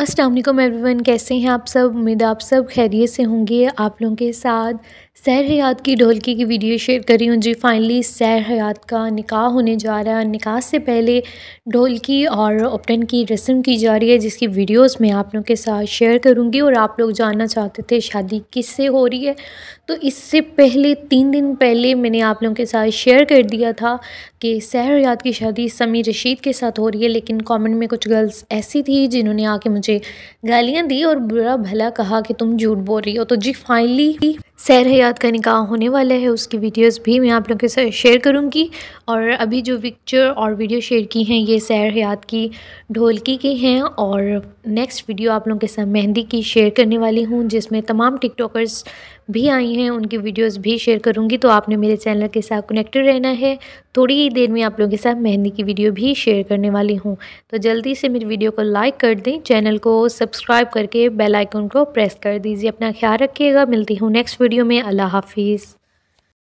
Aslam everyone कैसे हैं आप सब उम्मीद आप सब खैरियत से होंगे आप लोगों के साथ सैर हयात की ढोलकी की वीडियो शेयर करी हूँ जी फाइनली सैर हयात का निकाह होने जा रहा है निकाह से पहले ढोलकी और ओपटन की रस्म की जा रही है जिसकी वीडियोस मैं आप लोगों के साथ शेयर करूँगी और आप लोग जानना चाहते थे शादी किससे हो रही है तो इससे पहले तीन दिन पहले मैंने आप लोगों के साथ शेयर कर दिया था कि सैर हयात की शादी समी रशीद के साथ हो रही है लेकिन कॉमेंट में कुछ गर्ल्स ऐसी थी जिन्होंने आके मुझे गालियाँ दी और बुरा भला कहा कि तुम झूठ बोल रही हो तो जी फाइनली सैर हयात का निकाह होने वाला है उसकी वीडियोस भी मैं आप लोगों के साथ शेयर करूंगी और अभी जो पिक्चर और वीडियो शेयर की हैं ये सैर हयात की ढोलकी की हैं और नेक्स्ट वीडियो आप लोगों के साथ मेहंदी की शेयर करने वाली हूँ जिसमें तमाम टिकटॉकर्स भी आई हैं उनकी वीडियोस भी शेयर करूँगी तो आपने मेरे चैनल के साथ कनेक्टेड रहना है थोड़ी ही देर में आप लोगों के साथ मेहंदी की वीडियो भी शेयर करने वाली हूँ तो जल्दी से मेरी वीडियो को लाइक कर दें चैनल को सब्सक्राइब करके बेलाइकन को प्रेस कर दीजिए अपना ख्याल रखिएगा मिलती हूँ नेक्स्ट वीडियो में अल्लाह हाफिज़